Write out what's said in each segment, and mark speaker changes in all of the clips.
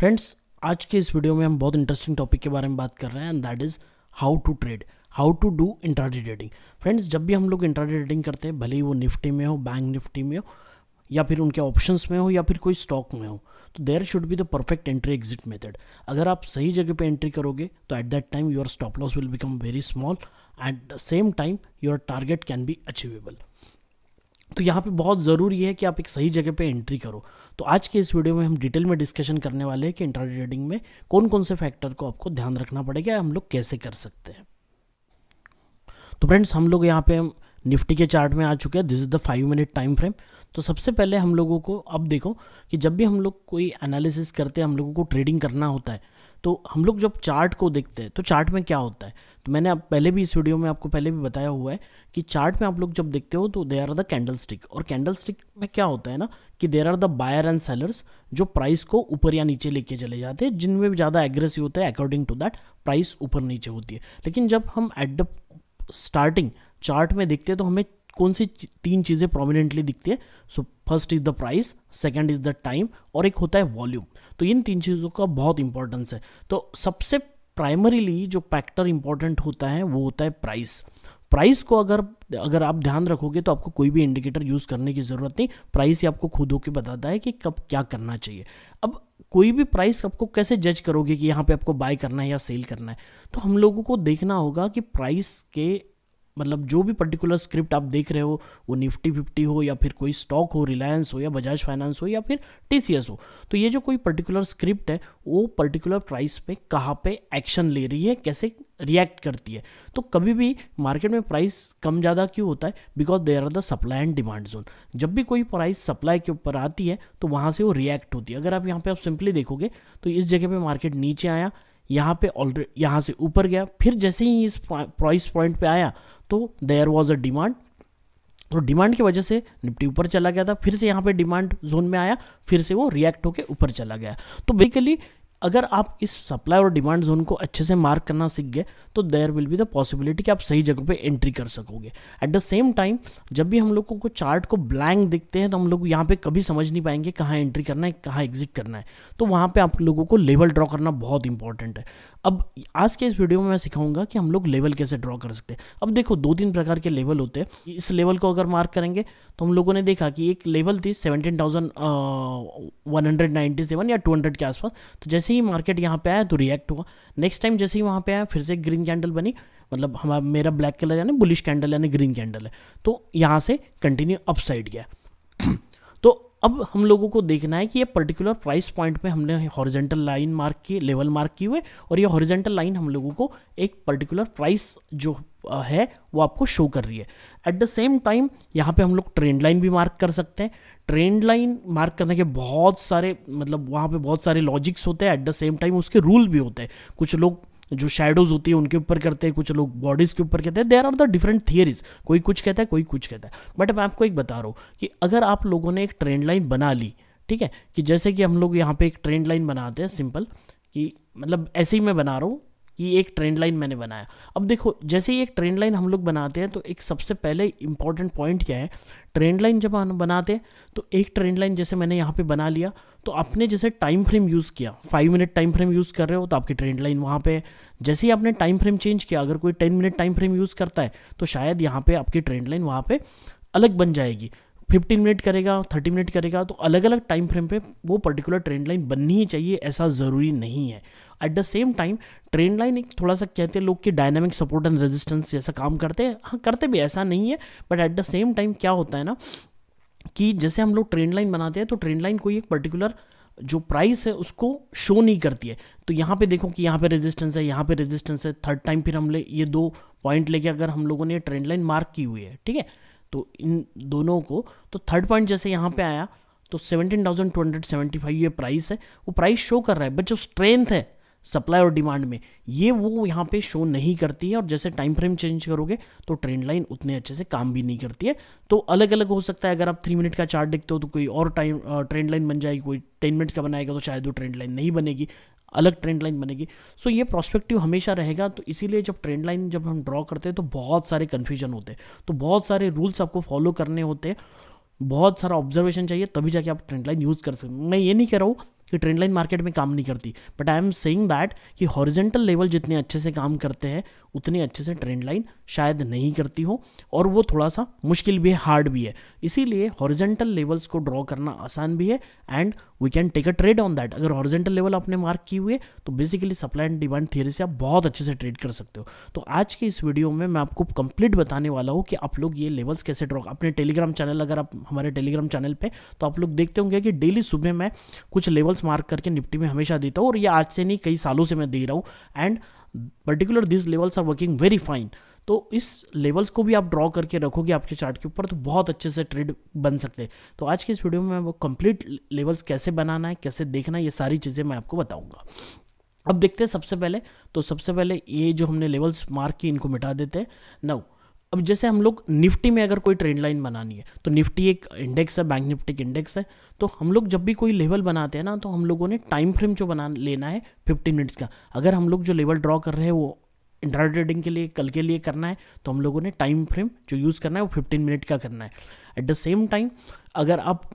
Speaker 1: friends आज के इस वीडियो में हम बहुत इंटरेस्टिंग टॉपिक के बारे में बात कर रहे हैं and that is how to trade how to do intraday trading friends जब भी हम लोग इंट्राडे ट्रेडिंग करते हैं भले ही वो निफ्टी में हो बैंक निफ्टी में हो या फिर उनके ऑप्शंस में हो या फिर कोई स्टॉक में हो तो there should be the perfect entry exit method अगर आप सही जगह पे एंट्री करोगे तो at that time your stop loss will become very small at the same time your target can be achievable तो यहाँ पे बहुत ज़रूरी है कि आप एक सही जगह पे एंट्री करो तो आज के इस वीडियो में हम डिटेल में डिस्कशन करने वाले हैं कि इंटर ट्रेडिंग में कौन कौन से फैक्टर को आपको ध्यान रखना पड़ेगा हम लोग कैसे कर सकते हैं तो फ्रेंड्स हम लोग यहाँ पे हम निफ्टी के चार्ट में आ चुके हैं this is the five minute time frame तो सबसे पहले हम लोगों को अब देखो कि जब भी हम लोग कोई एनालिसिस करते हैं हम लोगों को ट्रेडिंग करना होता है तो हम लोग जब चार्ट को देखते हैं तो चार्ट में क्या होता है तो मैंने आप पहले भी इस वीडियो में आपको पहले भी बताया हुआ है कि चार्ट में आप लोग जब देखते हो तो there are the candle stick और कैंडल स्टिक में क्या होता है ना कि there are the buyer and sellers जो प्राइस को ऊपर या नीचे लेके चले जाते हैं जिनमें भी ज़्यादा एग्रेसिव होता है अकॉर्डिंग टू दैट प्राइस ऊपर नीचे होती है लेकिन जब हम एट द स्टार्टिंग चार्ट में देखते हैं तो हमें कौन सी तीन चीज़ें प्रोमिनेंटली दिखती है so first is the price second is the time और एक होता है वॉल्यूम तो इन तीन चीज़ों का बहुत इंपॉर्टेंस है तो सबसे प्राइमरीली जो फैक्टर इंपॉर्टेंट होता है वो होता है प्राइस प्राइस को अगर अगर आप ध्यान रखोगे तो आपको कोई भी इंडिकेटर यूज़ करने की ज़रूरत नहीं प्राइस ही आपको खुद होकर बताता है कि कब क्या करना चाहिए अब कोई भी प्राइस आपको कैसे जज करोगे कि यहाँ पे आपको बाय करना है या सेल करना है तो हम लोगों को देखना होगा कि प्राइस के मतलब जो भी पर्टिकुलर स्क्रिप्ट आप देख रहे हो वो निफ्टी फिफ्टी हो या फिर कोई स्टॉक हो रिलायंस हो या बजाज फाइनेंस हो या फिर टी हो तो ये जो कोई पर्टिकुलर स्क्रिप्ट है वो पर्टिकुलर प्राइस पे कहाँ पे एक्शन ले रही है कैसे रिएक्ट करती है तो कभी भी मार्केट में प्राइस कम ज़्यादा क्यों होता है because there are the supply and demand zone जब भी कोई प्राइस सप्लाई के ऊपर आती है तो वहाँ से वो रिएक्ट होती है अगर आप यहाँ पे आप सिंपली देखोगे तो इस जगह पे मार्केट नीचे आया यहाँ पे ऑलरेडी यहाँ से ऊपर गया फिर जैसे ही इस प्राइस पॉइंट पे आया तो देयर वाज अ डिमांड तो डिमांड की वजह से निफ्टी ऊपर चला गया था फिर से यहाँ पे डिमांड जोन में आया फिर से वो रिएक्ट होकर ऊपर चला गया तो बेसिकली अगर आप इस सप्लाई और डिमांड जोन को अच्छे से मार्क करना सीख गए तो there will be the possibility कि आप सही जगह पे एंट्री कर सकोगे एट द सेम टाइम जब भी हम लोग को चार्ट को ब्लैंक दिखते हैं तो हम लोग यहाँ पे कभी समझ नहीं पाएंगे कहाँ एंट्री करना है कहाँ एग्जिट करना है तो वहाँ पे आप लोगों को लेवल ड्रॉ करना बहुत इंपॉर्टेंट है अब आज के इस वीडियो में मैं सिखाऊंगा कि हम लोग लेवल कैसे ड्रॉ कर सकते हैं अब देखो दो तीन प्रकार के लेवल होते हैं इस लेवल को अगर मार्क करेंगे तो हम लोगों ने देखा कि एक लेवल थी seventeen thousand one hundred seven या टू हंड्रेड के आसपास तो जैसे जैसे ही मार्केट यहाँ पे आया तो रिएक्ट हुआ नेक्स्ट टाइम जैसे ही वहाँ पे आया फिर से ग्रीन कैंडल बनी मतलब हमारा मेरा ब्लैक कलर यानी बुलिश कैंडल यानी ग्रीन कैंडल है तो यहाँ से कंटिन्यू अपसाइड गया तो अब हम लोगों को देखना है कि ये पर्टिकुलर प्राइस पॉइंट में हमने हॉरिजेंटल लाइन मार्क की लेवल मार्क की हुए और ये हॉरिजेंटल लाइन हम लोगों को एक पर्टिकुलर प्राइस जो है वो आपको शो कर रही है एट द सेम टाइम यहाँ पे हम लोग ट्रेंड लाइन भी मार्क कर सकते हैं ट्रेंड लाइन मार्क करने के बहुत सारे मतलब वहाँ पे बहुत सारे लॉजिक्स होते हैं एट द सेम टाइम उसके रूल भी होते हैं कुछ लोग जो शेडोज होती है उनके ऊपर करते हैं कुछ लोग बॉडीज़ के ऊपर कहते हैं there are the different theories कोई कुछ कहता है कोई कुछ कहता है बट मैं आपको एक बता रहा हूँ कि अगर आप लोगों ने एक ट्रेंड लाइन बना ली ठीक है कि जैसे कि हम लोग यहाँ पे एक ट्रेंड लाइन बनाते हैं सिंपल कि मतलब ऐसे ही मैं बना रहा हूँ ये एक ट्रेंड लाइन मैंने बनाया अब देखो जैसे ही एक ट्रेंड लाइन हम लोग बनाते हैं तो एक सबसे पहले इंपॉर्टेंट पॉइंट क्या है ट्रेंड लाइन जब हम बनाते हैं तो एक ट्रेंड लाइन जैसे मैंने यहाँ पे बना लिया तो आपने जैसे टाइम फ्रेम यूज़ किया five minute time frame use कर रहे हो तो आपकी ट्रेंड लाइन वहाँ पर है जैसे ही आपने टाइम फ्रेम चेंज किया अगर कोई ten minute time frame use करता है तो शायद यहाँ पर आपकी ट्रेंड लाइन वहाँ पर अलग बन जाएगी फिफ्टीन मिनट करेगा थर्टी मिनट करेगा तो अलग अलग टाइम फ्रेम पे वो पर्टिकुलर ट्रेंड लाइन बननी ही चाहिए ऐसा ज़रूरी नहीं है at the same time trend line एक थोड़ा सा कहते हैं लोग कि डायनामिक सपोर्ट एंड रेजिस्टेंस जैसा काम करते हैं हाँ करते भी ऐसा नहीं है but at the same time क्या होता है ना कि जैसे हम लोग ट्रेंड लाइन बनाते हैं तो ट्रेंड लाइन कोई एक पर्टिकुलर जो प्राइस है उसको शो नहीं करती है तो यहाँ पे देखो कि यहाँ पे रेजिस्टेंस है यहाँ पे रेजिस्टेंस है थर्ड टाइम फिर हम ले ये दो पॉइंट लेके अगर हम लोगों ने ट्रेंड लाइन मार्क की हुई है ठीक है तो इन दोनों को तो थर्ड पॉइंट जैसे यहाँ पे आया तो seventeen thousand two hundred seventy five ये प्राइस है वो प्राइस शो कर रहा है बट जो स्ट्रेंथ है सप्लाई और डिमांड में ये वो यहाँ पे शो नहीं करती है और जैसे टाइम फ्रेम चेंज करोगे तो ट्रेंड लाइन उतने अच्छे से काम भी नहीं करती है तो अलग अलग हो सकता है अगर आप थ्री मिनट का चार्ट देखते हो तो कोई और टाइम ट्रेंड लाइन बन जाएगी कोई टेन मिनट का बनाएगा तो शायद वो ट्रेंड लाइन नहीं बनेगी अलग ट्रेंड लाइन बनेगी सो so, ये प्रोस्पेक्टिव हमेशा रहेगा तो इसीलिए जब ट्रेंड लाइन जब हम ड्रॉ करते हैं तो बहुत सारे कन्फ्यूजन होते हैं तो बहुत सारे रूल्स आपको फॉलो करने होते हैं बहुत सारा ऑब्जर्वेशन चाहिए तभी जाके आप ट्रेंड लाइन यूज़ कर सकते मैं ये नहीं कह रहा हूँ कि ट्रेंड लाइन मार्केट में काम नहीं करती but I am saying that कि हॉरिजेंटल लेवल जितने अच्छे से काम करते हैं उतने अच्छे से ट्रेंड लाइन शायद नहीं करती हो और वो थोड़ा सा मुश्किल भी है हार्ड भी है इसीलिए हॉरिजेंटल लेवल्स को ड्रॉ करना आसान भी है and we can take a trade on that अगर हॉरिजेंटल लेवल आपने मार्क की हुई है तो basically supply and demand theory से आप बहुत अच्छे से ट्रेड कर सकते हो तो आज के इस वीडियो में मैं आपको कंप्लीट बताने वाला हूँ कि आप लोग ये लेवल्स कैसे ड्रॉ अपने टेलीग्राम चैनल अगर आप हमारे टेलीग्राम चैनल पर तो आप लोग देखते होंगे कि डेली सुबह मैं कुछ लेवल्स मार्क करके निफ्टी में हमेशा देता हूँ और ये आज से नहीं कई सालों से मैं दे रहा हूँ and particular this levels are working very fine तो इस लेवल्स को भी आप ड्रॉ करके रखोगे आपके चार्ट के ऊपर तो बहुत अच्छे से ट्रेड बन सकते हैं तो आज के इस वीडियो में वो कंप्लीट लेवल्स कैसे बनाना है कैसे देखना है ये सारी चीज़ें मैं आपको बताऊंगा अब देखते हैं सबसे पहले तो सबसे पहले ये जो हमने लेवल्स मार्क की इनको मिटा देते हैं नौ अब जैसे हम लोग निफ्टी में अगर कोई ट्रेंड लाइन बनानी है तो निफ्टी एक इंडेक्स है बैंक निफ्टी एक इंडेक्स है तो हम लोग जब भी कोई लेवल बनाते हैं ना तो हम लोगों ने टाइम फ्रेम जो बना लेना है फिफ्टी मिनट्स का अगर हम लोग जो लेवल ड्रॉ कर रहे हैं वो इंट्रा ट्रेडिंग के लिए कल के लिए करना है तो हम लोगों ने टाइम फ्रेम जो यूज़ करना है वो फिफ्टीन मिनट का करना है एट द सेम टाइम अगर आप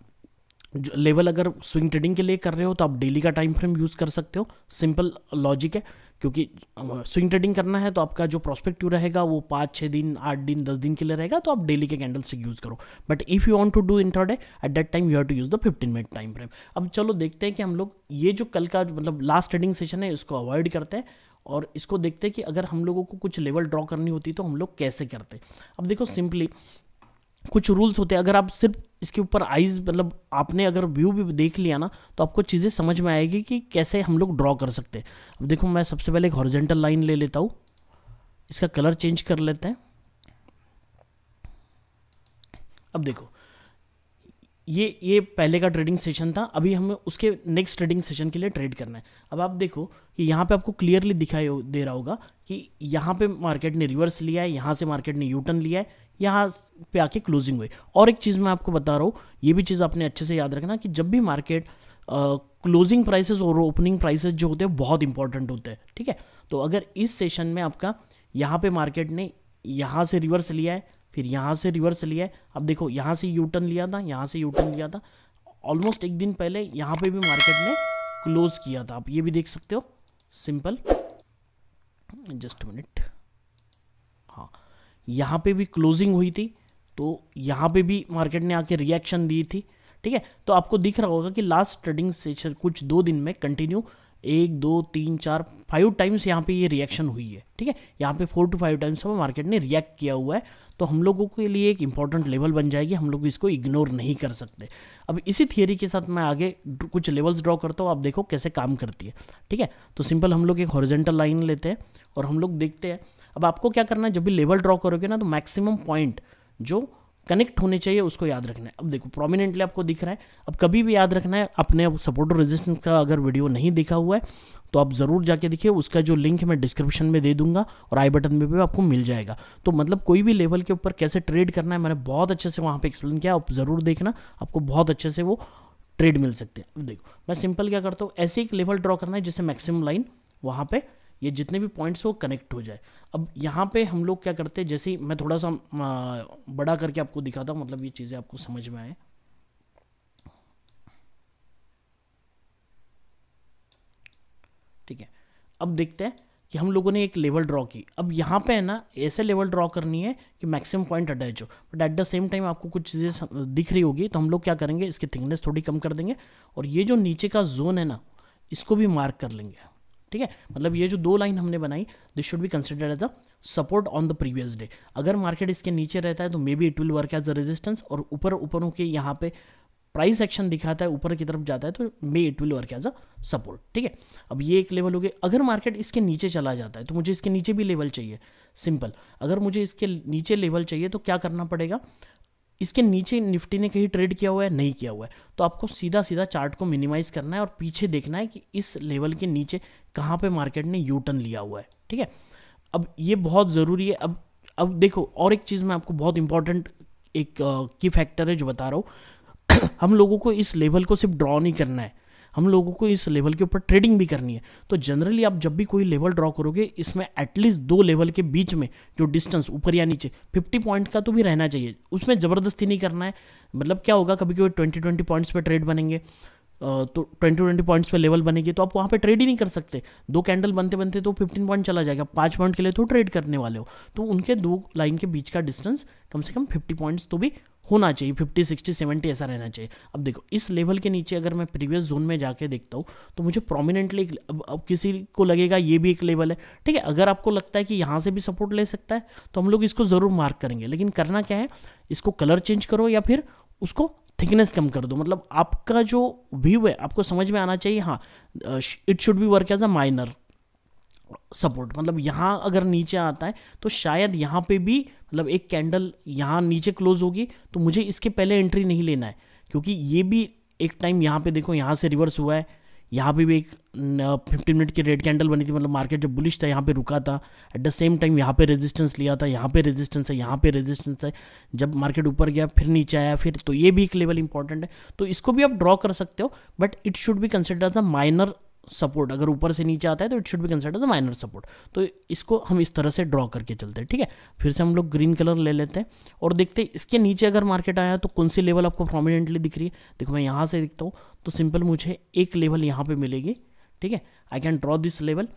Speaker 1: लेवल अगर स्विंग ट्रेडिंग के लिए कर रहे हो तो आप डेली का टाइम फ्रेम यूज़ कर सकते हो सिंपल लॉजिक है क्योंकि स्विंग ट्रेडिंग करना है तो आपका जो प्रोस्पेक्टिव रहेगा वो पाँच छः दिन आठ दिन दस दिन के लिए रहेगा तो आप डेली के कैंडल से यूज़ करो but if you want to do intraday at that time you have to use the fifteen minute time frame अब चलो देखते हैं कि हम लोग ये जो कल का मतलब लास्ट ट्रेडिंग सेशन है इसको अवॉइड करते हैं और इसको देखते हैं कि अगर हम लोगों को कुछ लेवल ड्रॉ करनी होती तो हम लोग कैसे करते अब देखो सिंपली कुछ रूल्स होते हैं अगर आप सिर्फ इसके ऊपर आइज मतलब आपने अगर व्यू भी देख लिया ना तो आपको चीज़ें समझ में आएगी कि कैसे हम लोग ड्रॉ कर सकते हैं अब देखो मैं सबसे पहले एक हॉर्जेंटल लाइन ले लेता हूँ इसका कलर चेंज कर लेते हैं अब देखो ये ये पहले का ट्रेडिंग सेशन था अभी हमें उसके नेक्स्ट ट्रेडिंग सेशन के लिए ट्रेड करना है अब आप देखो कि यहाँ पे आपको क्लियरली दिखाई दे रहा होगा कि यहाँ पे मार्केट ने रिवर्स लिया है यहाँ से मार्केट ने यूटर्न लिया है यहाँ पे आके क्लोजिंग हुई और एक चीज़ मैं आपको बता रहा हूँ ये भी चीज़ आपने अच्छे से याद रखना कि जब भी मार्केट क्लोजिंग प्राइसेस और ओपनिंग प्राइसेस जो होते हैं बहुत इंपॉर्टेंट होते हैं ठीक है तो अगर इस सेशन में आपका यहाँ पे मार्केट ने यहाँ से रिवर्स लिया है फिर यहाँ से रिवर्स लिया है अब देखो यहाँ से यू टर्न लिया था यहाँ से यू टर्न लिया था ऑलमोस्ट एक दिन पहले यहाँ पे भी मार्केट ने क्लोज किया था आप ये भी देख सकते हो सिंपल जस्ट मिनट यहाँ पे भी क्लोजिंग हुई थी तो यहाँ पे भी मार्केट ने आके रिएक्शन दी थी ठीक है तो आपको दिख रहा होगा कि लास्ट ट्रेडिंग सेशन कुछ दो दिन में कंटिन्यू एक दो तीन चार फाइव टाइम्स यहाँ पे ये रिएक्शन हुई है ठीक है यहाँ पे फोर टू फाइव टाइम्स हमें मार्केट ने रिएक्ट किया हुआ है तो हम लोगों के लिए एक इंपॉर्टेंट लेवल बन जाएगी हम लोग इसको इग्नोर नहीं कर सकते अब इसी थियरी के साथ मैं आगे कुछ लेवल्स ड्रॉ करता हूँ आप देखो कैसे काम करती है ठीक है तो सिंपल हम लोग एक हॉरिजेंटल लाइन लेते हैं और हम लोग देखते हैं अब आपको क्या करना है जब भी लेवल ड्रॉ करोगे ना तो मैक्सिमम पॉइंट जो कनेक्ट होने चाहिए उसको याद रखना है अब देखो प्रोमिनेंटली आपको दिख रहा है अब कभी भी याद रखना है अपने सपोर्ट और रेजिस्टेंस का अगर वीडियो नहीं देखा हुआ है तो आप ज़रूर जाके देखिए उसका जो लिंक है मैं डिस्क्रिप्शन में दे दूंगा और आई बटन में भी आपको मिल जाएगा तो मतलब कोई भी लेवल के ऊपर कैसे ट्रेड करना है मैंने बहुत अच्छे से वहाँ पर एक्सप्लेन किया आप ज़रूर देखना आपको बहुत अच्छे से वो ट्रेड मिल सकते हैं देखो मैं सिंपल क्या करता हूँ ऐसे एक लेवल ड्रॉ करना है जिससे मैक्सिमम लाइन वहाँ पर ये जितने भी पॉइंट्स हो कनेक्ट हो जाए अब यहाँ पे हम लोग क्या करते हैं जैसे मैं थोड़ा सा बड़ा करके आपको दिखाता हूँ मतलब ये चीज़ें आपको समझ में आए ठीक है अब देखते हैं कि हम लोगों ने एक लेवल ड्रॉ की अब यहाँ पे है ना ऐसे लेवल ड्रॉ करनी है कि मैक्सिमम पॉइंट अटैच हो but at the same time आपको कुछ चीज़ें दिख रही होगी तो हम लोग क्या करेंगे इसकी थिकनेस थोड़ी कम कर देंगे और ये जो नीचे का जोन है ना इसको भी मार्क कर लेंगे ठीक है मतलब ये जो दो लाइन हमने बनाई this should be consider as a support on the previous day अगर मार्केट इसके नीचे रहता है तो maybe it will work as a resistance और ऊपर ऊपर के यहाँ पे प्राइस एक्शन दिखाता है ऊपर की तरफ जाता है तो may it will work as a support ठीक है अब ये एक लेवल हो गया अगर मार्केट इसके नीचे चला जाता है तो मुझे इसके नीचे भी लेवल चाहिए सिंपल अगर मुझे इसके नीचे लेवल चाहिए तो क्या करना पड़ेगा इसके नीचे निफ्टी ने कहीं ट्रेड किया हुआ है नहीं किया हुआ है तो आपको सीधा सीधा चार्ट को मिनिमाइज करना है और पीछे देखना है कि इस लेवल के नीचे कहाँ पे मार्केट ने यू टर्न लिया हुआ है ठीक है अब ये बहुत ज़रूरी है अब अब देखो और एक चीज़ मैं आपको बहुत इंपॉर्टेंट एक की फैक्टर है जो बता रहा हूँ हम लोगों को इस लेवल को सिर्फ ड्रॉ नहीं करना है हम लोगों को इस लेवल के ऊपर ट्रेडिंग भी करनी है तो जनरली आप जब भी कोई लेवल ड्रॉ करोगे इसमें एटलीस्ट दो लेवल के बीच में जो डिस्टेंस ऊपर या नीचे फिफ्टी पॉइंट का तो भी रहना चाहिए उसमें ज़बरदस्ती नहीं करना है मतलब क्या होगा कभी कभी ट्वेंटी ट्वेंटी पॉइंट्स पर ट्रेड बनेंगे तो ट्वेंटी ट्वेंटी पॉइंट्स पर लेवल बनेगी तो आप वहाँ पर ट्रेड ही नहीं कर सकते दो कैंडल बनते बनते तो फिफ्टीन पॉइंट चला जाएगा पाँच पॉइंट के लिए तो ट्रेड करने वाले हो तो उनके दो लाइन के बीच का डिस्टेंस कम से कम फिफ्टी पॉइंट्स तो भी होना चाहिए फिफ्टी सिक्सटी सेवेंटी ऐसा रहना चाहिए अब देखो इस लेवल के नीचे अगर मैं प्रीवियस जोन में जाके देखता हूँ तो मुझे प्रोमिनेंटली अब, अब किसी को लगेगा ये भी एक लेवल है ठीक है अगर आपको लगता है कि यहाँ से भी सपोर्ट ले सकता है तो हम लोग इसको ज़रूर मार्क करेंगे लेकिन करना क्या है इसको कलर चेंज करो या फिर उसको थिकनेस कम कर दो मतलब आपका जो व्यू है आपको समझ में आना चाहिए हाँ it should be work as a minor support मतलब यहाँ अगर नीचे आता है तो शायद यहाँ पे भी मतलब एक कैंडल यहाँ नीचे क्लोज होगी तो मुझे इसके पहले एंट्री नहीं लेना है क्योंकि ये भी एक टाइम यहाँ पे देखो यहाँ से रिवर्स हुआ है यहाँ पे भी एक फिफ्टी मिनट की रेड कैंडल बनी थी मतलब मार्केट जब बुलिश था यहाँ पे रुका था एट द सेम टाइम यहाँ पे रेजिस्टेंस लिया था यहाँ पे रेजिस्टेंस है यहाँ पे रेजिस्टेंस है जब मार्केट ऊपर गया फिर नीचे आया फिर तो ये भी एक लेवल इंपॉर्टेंट है तो इसको भी आप ड्रॉ कर सकते हो but it should be consider the minor support अगर ऊपर से नीचे आता है तो it should be consider the minor support तो इसको हम इस तरह से ड्रॉ करके चलते हैं ठीक है फिर से हम लोग ग्रीन कलर ले लेते हैं और देखते हैं इसके नीचे अगर मार्केट आया तो कौन सी लेवल आपको प्रोमिनेंटली दिख रही है देखो मैं यहाँ से दिखता हूँ तो सिंपल मुझे एक लेवल यहाँ पर मिलेगी ठीक है I can draw this level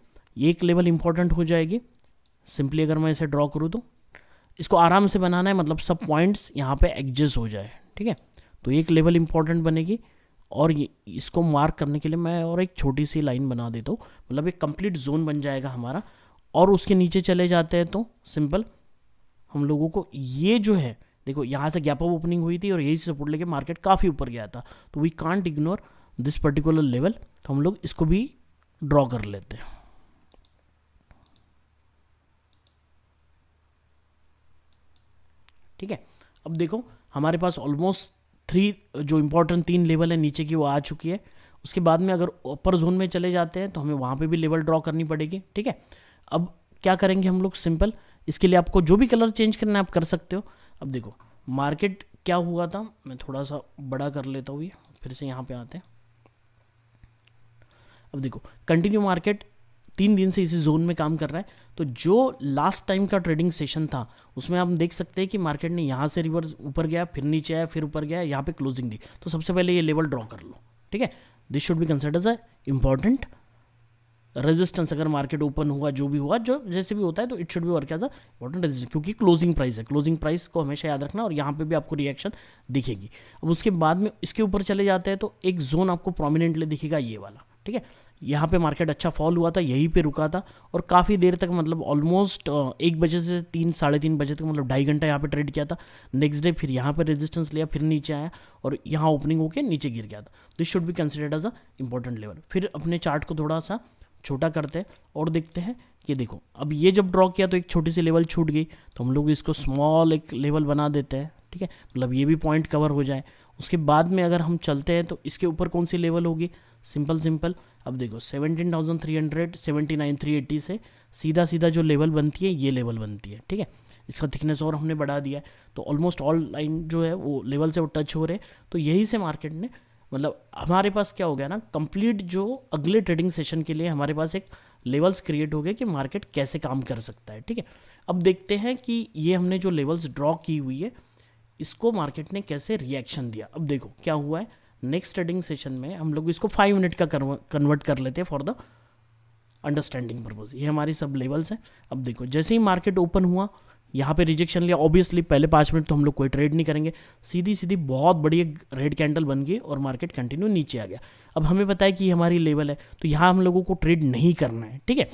Speaker 1: एक लेवल इंपॉर्टेंट हो जाएगी सिंपली अगर मैं इसे ड्रॉ करूँ तो इसको आराम से बनाना है मतलब सब पॉइंट्स यहाँ पे एडजस्ट हो जाए ठीक है तो एक लेवल इंपॉर्टेंट बनेगी और इसको मार्क करने के लिए मैं और एक छोटी सी लाइन बना देता हूँ मतलब एक कंप्लीट जोन बन जाएगा हमारा और उसके नीचे चले जाते हैं तो सिंपल हम लोगों को ये जो है देखो यहाँ से गैप ऑफ ओपनिंग हुई थी और यही सपोर्ट लेके मार्केट काफ़ी ऊपर गया था तो we can't ignore this particular level तो हम लोग इसको भी ड्रॉ कर लेते हैं ठीक है अब देखो हमारे पास ऑलमोस्ट थ्री जो इम्पोर्टेंट तीन लेवल है नीचे की वो आ चुकी है उसके बाद में अगर अपर जोन में चले जाते हैं तो हमें वहाँ पे भी लेवल ड्रॉ करनी पड़ेगी ठीक है अब क्या करेंगे हम लोग सिंपल इसके लिए आपको जो भी कलर चेंज करना है आप कर सकते हो अब देखो मार्केट क्या हुआ था मैं थोड़ा सा बड़ा कर लेता हूँ ये फिर से यहाँ पे आते हैं अब देखो कंटिन्यू मार्केट तीन दिन से इसी जोन में काम कर रहा है तो जो लास्ट टाइम का ट्रेडिंग सेशन था उसमें आप देख सकते हैं कि मार्केट ने यहाँ से रिवर्स ऊपर गया फिर नीचे आया फिर ऊपर गया यहाँ पे क्लोजिंग दी तो सबसे पहले ये लेवल ड्रॉ कर लो ठीक है this should be considers a important resistance अगर मार्केट ओपन हुआ जो भी हुआ जो जैसे भी होता है तो it should be work as a important resistance क्योंकि क्लोजिंग प्राइस है क्लोजिंग प्राइस को हमेशा याद रखना और यहाँ पे भी आपको रिएक्शन दिखेगी अब उसके बाद में इसके ऊपर चले जाते हैं तो एक जोन आपको प्रोमिनेंटली दिखेगा ये वाला ठीक है यहाँ पे मार्केट अच्छा फॉल हुआ था यहीं पे रुका था और काफ़ी देर तक मतलब ऑलमोस्ट एक बजे से तीन साढ़े तीन बजे तक मतलब ढाई घंटा यहाँ पे ट्रेड किया था नेक्स्ट डे फिर यहाँ पे रेजिस्टेंस लिया फिर नीचे आया और यहाँ ओपनिंग होके नीचे गिर गया था this should be considered as a important level फिर अपने चार्ट को थोड़ा सा छोटा करते हैं और देखते हैं कि देखो अब ये जब ड्रॉ किया तो एक छोटी सी लेवल छूट गई तो हम लोग इसको स्मॉल एक लेवल बना देते हैं ठीक है मतलब ये भी पॉइंट कवर हो जाए उसके बाद में अगर हम चलते हैं तो इसके ऊपर कौन सी लेवल होगी सिंपल सिंपल अब देखो seventeen thousand three hundred seventy nine three eighty से सीधा सीधा जो लेवल बनती है ये लेवल बनती है ठीक है इसका थिकनेस और हमने बढ़ा दिया है तो ऑलमोस्ट ऑल लाइन जो है वो लेवल से वो टच हो रहे हैं तो यही से मार्केट ने मतलब हमारे पास क्या हो गया ना कंप्लीट जो अगले ट्रेडिंग सेशन के लिए हमारे पास एक लेवल्स क्रिएट हो गए कि मार्केट कैसे काम कर सकता है ठीक है अब देखते हैं कि ये हमने जो लेवल्स ड्रॉ की हुई है इसको मार्केट ने कैसे रिएक्शन दिया अब देखो क्या हुआ है नेक्स्ट ट्रेडिंग सेशन में हम लोग इसको फाइव मिनट का कन्वर्ट कर लेते हैं फॉर द अंडरस्टैंडिंग पर्पज ये हमारी सब लेवल्स हैं अब देखो जैसे ही मार्केट ओपन हुआ यहाँ पे रिजेक्शन लिया ऑब्वियसली पहले पाँच मिनट तो हम लोग कोई ट्रेड नहीं करेंगे सीधी सीधी बहुत बड़ी एक रेड कैंडल बन गई और मार्केट कंटिन्यू नीचे आ गया अब हमें पता है कि हमारी लेवल है तो यहाँ हम लोगों को ट्रेड नहीं करना है ठीक है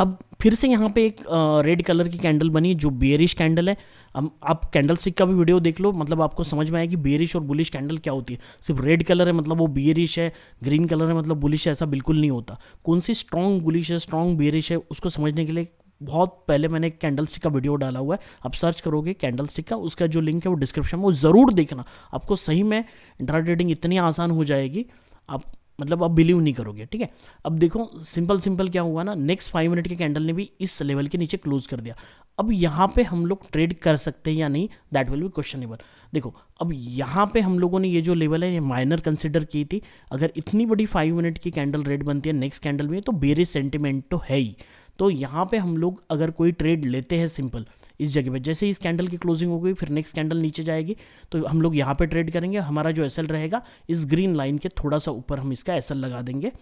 Speaker 1: अब फिर से यहाँ पे एक रेड कलर की कैंडल बनी जो बेरिश कैंडल है अब आप कैंडल स्टिक का भी वीडियो देख लो मतलब आपको समझ में आया कि बेरिश और बुलिश कैंडल क्या होती है सिर्फ रेड कलर है मतलब वो बेरिश है ग्रीन कलर है मतलब बुलिश है ऐसा बिल्कुल नहीं होता कौन सी स्ट्रॉन्ग बुलिश है स्ट्रॉन्ग बेरिश है उसको समझने के लिए बहुत पहले मैंने एक कैंडल स्टिक का वीडियो डाला हुआ है आप सर्च करोगे कैंडल स्टिक का उसका जो लिंक है वो डिस्क्रिप्शन में वो ज़रूर देखना आपको सही में इंट्रा ट्रेडिंग इतनी आसान हो जाएगी आप मतलब अब बिलीव नहीं करोगे ठीक है अब देखो सिंपल सिंपल क्या हुआ ना नेक्स्ट फाइव मिनट के कैंडल ने भी इस लेवल के नीचे क्लोज कर दिया अब यहाँ पे हम लोग ट्रेड कर सकते हैं या नहीं दैट विल बी क्वेश्चनेबल देखो अब यहाँ पे हम लोगों ने ये जो लेवल है ये माइनर कंसिडर की थी अगर इतनी बड़ी फाइव मिनट की कैंडल रेड बनती है नेक्स्ट कैंडल में तो बेरिस सेंटिमेंट तो है ही तो यहाँ पे हम लोग अगर कोई ट्रेड लेते हैं सिंपल इस जगह पर जैसे ही इस कैंडल की क्लोजिंग हो गई फिर नेक्स्ट कैंडल नीचे जाएगी तो हम लोग यहाँ पर ट्रेड करेंगे हमारा जो एस रहेगा इस ग्रीन लाइन के थोड़ा सा ऊपर हम इसका एस लगा देंगे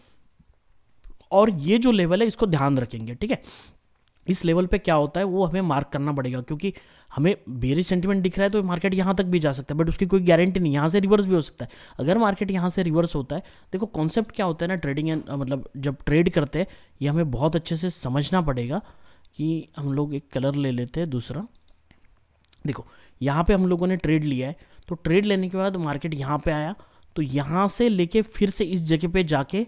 Speaker 1: और ये जो लेवल है इसको ध्यान रखेंगे ठीक है इस लेवल पे क्या होता है वो हमें मार्क करना पड़ेगा क्योंकि हमें बेरी सेंटीमेंट दिख रहा है तो मार्केट यहाँ तक भी जा सकता है बट उसकी कोई गारंटी नहीं यहाँ से रिवर्स भी हो सकता है अगर मार्केट यहाँ से रिवर्स होता है देखो कॉन्सेप्ट क्या होता है ना ट्रेडिंग एंड मतलब जब ट्रेड करते हैं ये हमें बहुत अच्छे से समझना पड़ेगा कि हम लोग एक कलर ले लेते हैं दूसरा देखो यहाँ पे हम लोगों ने ट्रेड लिया है तो ट्रेड लेने के बाद मार्केट यहाँ पे आया तो यहाँ से लेके फिर से इस जगह पे जाके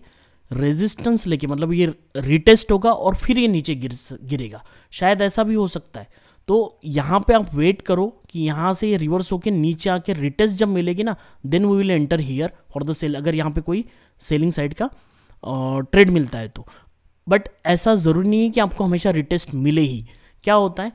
Speaker 1: रेजिस्टेंस लेके मतलब ये रिटेस्ट होगा और फिर ये नीचे गिर गिरेगा शायद ऐसा भी हो सकता है तो यहाँ पे आप वेट करो कि यहाँ से ये रिवर्स होके नीचे आके रिटेस्ट जब मिलेगी ना then we will enter here for the sell अगर यहाँ पे कोई सेलिंग साइड का ट्रेड मिलता है तो बट ऐसा ज़रूरी नहीं है कि आपको हमेशा रिटेस्ट मिले ही क्या होता है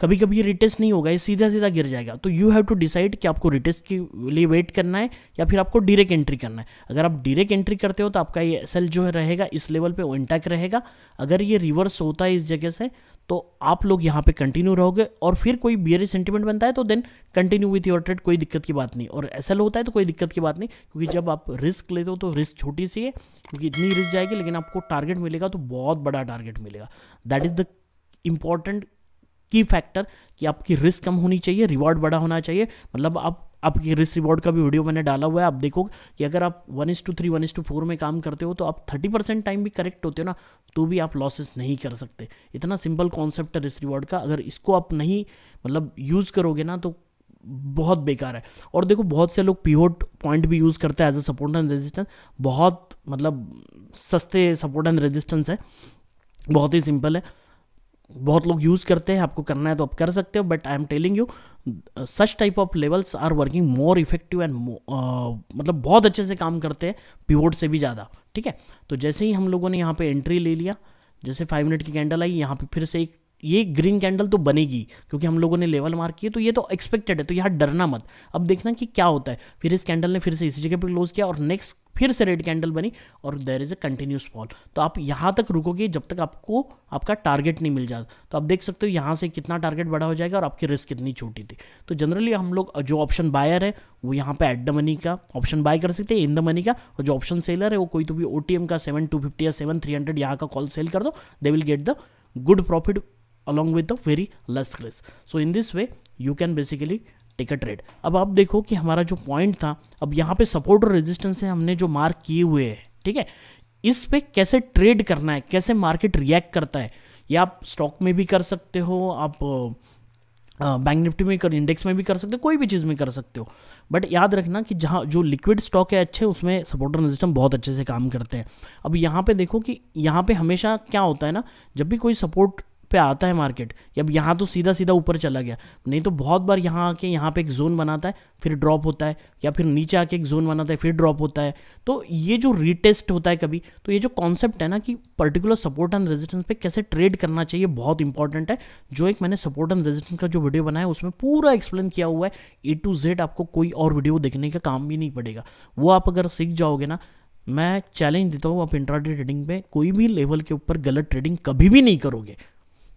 Speaker 1: कभी कभी ये रिटेस्ट नहीं होगा ये सीधा सीधा गिर जाएगा तो यू हैव टू डिसाइड कि आपको रिटेस्ट के लिए वेट करना है या फिर आपको डायरेक्ट एंट्री करना है अगर आप डायरेक्ट एंट्री करते हो तो आपका ये एस जो है रहेगा इस लेवल पे वो इंटैक रहेगा अगर ये रिवर्स होता है इस जगह से तो आप लोग यहाँ पे कंटिन्यू रहोगे और फिर कोई बियर सेंटिमेंट बनता है तो then continue with your trade कोई दिक्कत की बात नहीं और ऐसा होता है तो कोई दिक्कत की बात नहीं क्योंकि जब आप रिस्क लेते हो तो रिस्क छोटी सी है क्योंकि इतनी रिस्क जाएगी लेकिन आपको टारगेट मिलेगा तो बहुत बड़ा टारगेट मिलेगा that is the important key factor कि आपकी रिस्क कम होनी चाहिए रिवॉर्ड बड़ा होना चाहिए मतलब आप आपकी रिस्क रिवॉर्ड का भी वीडियो मैंने डाला हुआ है आप देखो कि अगर आप one is to three one is to four में काम करते हो तो आप थर्टी परसेंट टाइम भी करेक्ट होते हो ना तो भी आप लॉसेस नहीं कर सकते इतना सिंपल कॉन्सेप्ट है रिस्क रिवॉर्ड का अगर इसको आप नहीं मतलब यूज़ करोगे ना तो बहुत बेकार है और देखो बहुत से लोग पीवोट पॉइंट भी यूज़ करते हैं as a support and resistance बहुत मतलब सस्ते सपोर्ट एंड रेजिस्टेंस है बहुत ही सिंपल है बहुत लोग यूज़ करते हैं आपको करना है तो आप कर सकते हो but I am telling you such type of levels are working more effective and मतलब बहुत अच्छे से काम करते हैं पीवोड से भी ज़्यादा ठीक है तो जैसे ही हम लोगों ने यहाँ पे एंट्री ले लिया जैसे फाइव मिनट की कैंडल आई यहाँ पे फिर से एक ये ग्रीन कैंडल तो बनेगी क्योंकि हम लोगों ने लेवल मार्क किए तो ये तो एक्सपेक्टेड है तो यहाँ डरना मत अब देखना कि क्या होता है फिर इस कैंडल ने फिर से इसी जगह पर क्लोज किया और नेक्स्ट फिर से रेड कैंडल बनी और there is a continuous fall तो आप यहाँ तक रुकोगे जब तक आपको आपका टारगेट नहीं मिल जाता तो आप देख सकते हो यहाँ से कितना टारगेट बड़ा हो जाएगा और आपकी रिस्क कितनी छोटी थी तो जनरली हम लोग जो ऑप्शन बायर है वो यहाँ पे एट द मनी का ऑप्शन बाय कर सकते हैं इन द मनी का और जो ऑप्शन सेलर है वो कोई तो भी ओ का सेवन टू फिफ्टी या सेवन थ्री हंड्रेड का कॉल सेल कर दो they will get the good profit along with the very less risk so in this way you can basically ticket rate अब आप देखो कि हमारा जो पॉइंट था अब यहाँ पे सपोर्ट और रेजिस्टेंस है हमने जो मार्क किए हुए हैं ठीक है इस पर कैसे ट्रेड करना है कैसे मार्केट रिएक्ट करता है या आप स्टॉक में भी कर सकते हो आप बैंक निफ्टी में कर इंडेक्स में भी कर सकते हो कोई भी चीज़ में कर सकते हो बट याद रखना कि जहाँ जो लिक्विड स्टॉक है अच्छे उसमें सपोर्टर सिस्टम बहुत अच्छे से काम करते हैं अब यहाँ पे देखो कि यहाँ पे हमेशा क्या होता है ना जब भी कोई सपोर्ट पे आता है मार्केट अब यहाँ तो सीधा सीधा ऊपर चला गया नहीं तो बहुत बार यहाँ आके यहाँ पे एक जोन बनाता है फिर ड्रॉप होता है या फिर नीचे आके एक जोन बनाता है फिर ड्रॉप होता है तो ये जो रीटेस्ट होता है कभी तो ये जो कॉन्सेप्ट है ना कि पर्टिकुलर सपोर्ट एंड रेजिस्टेंस पे कैसे ट्रेड करना चाहिए बहुत इंपॉर्टेंट है जो एक मैंने सपोर्ट एंड रेजिस्टेंस का जो वीडियो बनाया उसमें पूरा एक्सप्लेन किया हुआ है ए टू जेड आपको कोई और वीडियो देखने का काम भी नहीं पड़ेगा वो आप अगर सीख जाओगे ना मैं चैलेंज देता हूँ आप इंट्राडे ट्रेडिंग पे कोई भी लेवल के ऊपर गलत ट्रेडिंग कभी भी नहीं करोगे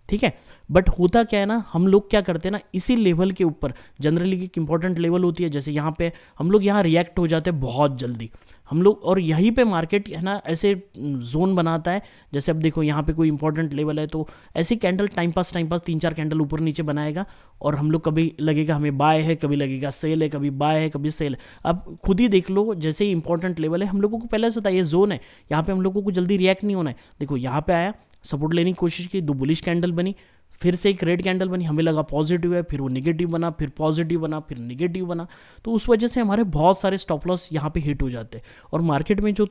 Speaker 1: ठीक है बट होता क्या है ना हम लोग क्या करते हैं ना इसी लेवल के ऊपर जनरली एक इंपॉर्टेंट लेवल होती है जैसे यहाँ पे हम लोग यहाँ रिएक्ट हो जाते हैं बहुत जल्दी हम लोग और यहीं पे मार्केट है ना ऐसे जोन बनाता है जैसे अब देखो यहाँ पे कोई इंपॉर्टेंट लेवल है तो ऐसी candle time pass time pass तीन चार कैंडल ऊपर नीचे बनाएगा और हम लोग कभी लगेगा हमें बाय है कभी लगेगा सेल है कभी बाय है कभी सेल है अब खुद ही देख लो जैसे ही इंपॉर्टेंट लेवल है हम लोगों को पहले से था ये जोन है यहाँ पर हम लोगों को जल्दी रिएक्ट नहीं होना है देखो यहाँ पर आया सपोर्ट लेने की कोशिश की दो बुलिश कैंडल बनी फिर से एक रेड कैंडल बनी हमें लगा पॉजिटिव है फिर वो निगेटिव बना फिर पॉजिटिव बना फिर निगेटिव बना तो उस वजह से हमारे बहुत सारे स्टॉप लॉस यहाँ पे हिट हो जाते हैं और मार्केट में जो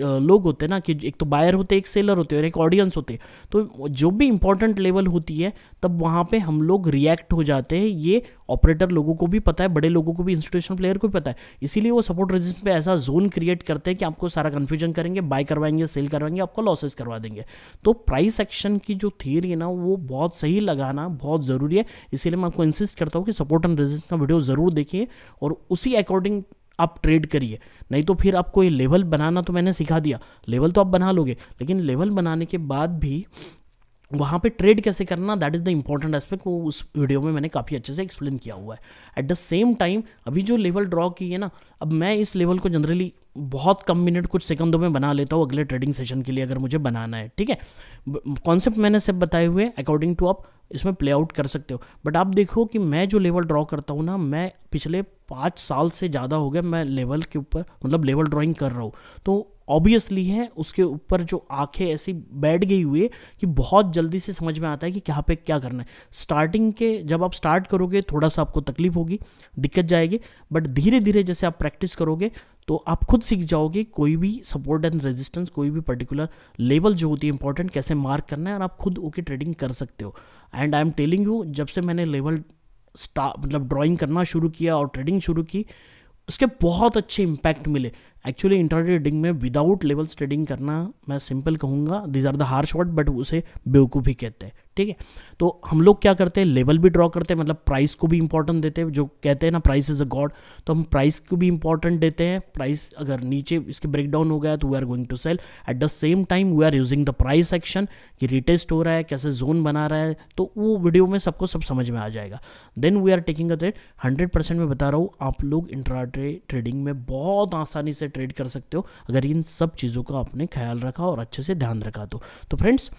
Speaker 1: लोग होते हैं ना कि एक तो बायर होते एक सेलर होते और एक ऑडियंस होते तो जो भी इंपॉर्टेंट लेवल होती है तब वहाँ पे हम लोग रिएक्ट हो जाते हैं ये ऑपरेटर लोगों को भी पता है बड़े लोगों को भी इंस्टीट्यूशन प्लेयर को भी पता है इसीलिए वो सपोर्ट रजिस्टर पे ऐसा जोन क्रिएट करते हैं कि आपको सारा कन्फ्यूजन करेंगे बाय करवाएंगे सेल करवाएंगे आपको लॉसेस करवा देंगे तो प्राइस एक्शन की जो थियरी है ना वो बहुत सही लगाना बहुत ज़रूरी है इसीलिए मैं आपको इंसिस्ट करता हूँ कि सपोर्ट एंड रेजिस्टेंस का वीडियो ज़रूर देखिए और उसी अकॉर्डिंग आप ट्रेड करिए नहीं तो फिर आपको ये लेवल बनाना तो मैंने सिखा दिया लेवल तो आप बना लोगे लेकिन लेवल बनाने के बाद भी वहाँ पे ट्रेड कैसे करना that is the important aspect वो उस वीडियो में मैंने काफ़ी अच्छे से एक्सप्लेन किया हुआ है एट द सेम टाइम अभी जो लेवल ड्रॉ की है ना अब मैं इस लेवल को जनरली बहुत कम मिनट कुछ सेकंडों में बना लेता हूँ अगले ट्रेडिंग सेशन के लिए अगर मुझे बनाना है ठीक है कॉन्सेप्ट मैंने सब बताए हुए अकॉर्डिंग टू आप इसमें प्ले आउट कर सकते हो बट आप देखो कि मैं जो लेवल ड्रॉ करता हूँ ना मैं पिछले पाँच साल से ज़्यादा हो गया मैं लेवल के ऊपर मतलब लेवल ड्राइंग कर रहा हूँ तो ऑब्वियसली है उसके ऊपर जो आंखें ऐसी बैठ गई हुई है कि बहुत जल्दी से समझ में आता है कि कहाँ पे क्या करना है स्टार्टिंग के जब आप स्टार्ट करोगे थोड़ा सा आपको तकलीफ होगी दिक्कत जाएगी बट धीरे धीरे जैसे आप प्रैक्टिस करोगे तो आप खुद सीख जाओगे कोई भी सपोर्ट एंड रेजिस्टेंस कोई भी पर्टिकुलर लेवल जो होती है इंपॉर्टेंट कैसे मार्क करना है और आप खुद ओके ट्रेडिंग कर सकते हो and I am telling you जब से मैंने लेवल स्टा मतलब ड्राइंग करना शुरू किया और ट्रेडिंग शुरू की उसके बहुत अच्छे इम्पैक्ट मिले एक्चुअली इंटर ट्रेडिंग में विदाउट लेवल ट्रेडिंग करना मैं सिंपल कहूँगा these are the hard shot but उसे बेवकूफ़ी कहते हैं ठीक है तो हम लोग क्या करते हैं लेवल भी ड्रॉ करते हैं मतलब प्राइस को भी इंपॉर्टेंट देते हैं जो कहते हैं ना प्राइस इज अ गॉड तो हम प्राइस को भी इंपॉर्टेंट देते हैं प्राइस अगर नीचे इसके ब्रेकडाउन हो गया तो we are going to sell at the same time we are using the price action कि रिटेस्ट हो रहा है कैसे जोन बना रहा है तो वो वीडियो में सबको सब समझ में आ जाएगा then we are taking a trade hundred percent मैं बता रहा हूँ आप लोग इंट्राडे ट्रेडिंग में बहुत आसानी से ट्रेड कर सकते हो अगर इन सब चीज़ों का आपने ख्याल रखा और अच्छे से ध्यान रखा तो तो फ्रेंड्स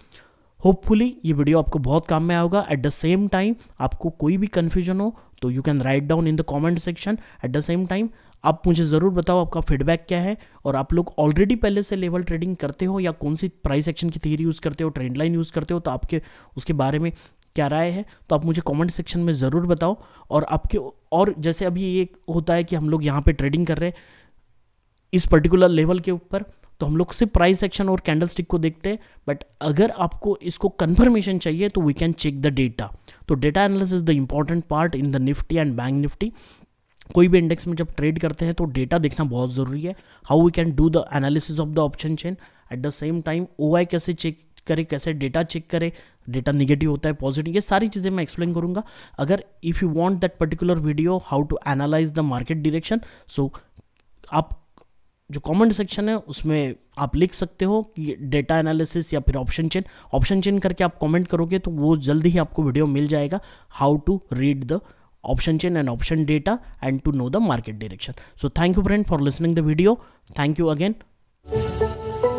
Speaker 1: होपफुली ये वीडियो आपको बहुत काम में आएगा एट द सेम टाइम आपको कोई भी कन्फ्यूजन हो तो you can write down in the comment section at the same time आप मुझे ज़रूर बताओ आपका फीडबैक क्या है और आप लोग ऑलरेडी पहले से लेवल ट्रेडिंग करते हो या कौन सी प्राइस एक्शन की थीरी यूज़ करते हो ट्रेंड लाइन यूज़ करते हो तो आपके उसके बारे में क्या राय है तो आप मुझे कमेंट सेक्शन में ज़रूर बताओ और आपके और जैसे अभी ये होता है कि हम लोग यहाँ पे ट्रेडिंग कर रहे हैं इस पर्टिकुलर लेवल के ऊपर तो हम लोग सिर्फ प्राइस एक्शन और कैंडल स्टिक को देखते हैं बट अगर आपको इसको कन्फर्मेशन चाहिए तो we can check the data तो data analysis the important part in the Nifty and bank Nifty कोई भी इंडेक्स में जब ट्रेड करते हैं तो डेटा देखना बहुत ज़रूरी है how we can do the analysis of the option chain at the same time ओ कैसे चेक करें कैसे डेटा चेक करें डेटा निगेटिव होता है पॉजिटिव ये सारी चीज़ें मैं एक्सप्लेन करूंगा अगर if you want that particular video how to analyse the market direction so आप जो कमेंट सेक्शन है उसमें आप लिख सकते हो कि डेटा एनालिसिस या फिर ऑप्शन चेन ऑप्शन चेन करके आप कमेंट करोगे तो वो जल्दी ही आपको वीडियो मिल जाएगा how to read the option chain and option data and to know the market direction so thank you friend for listening the video thank you again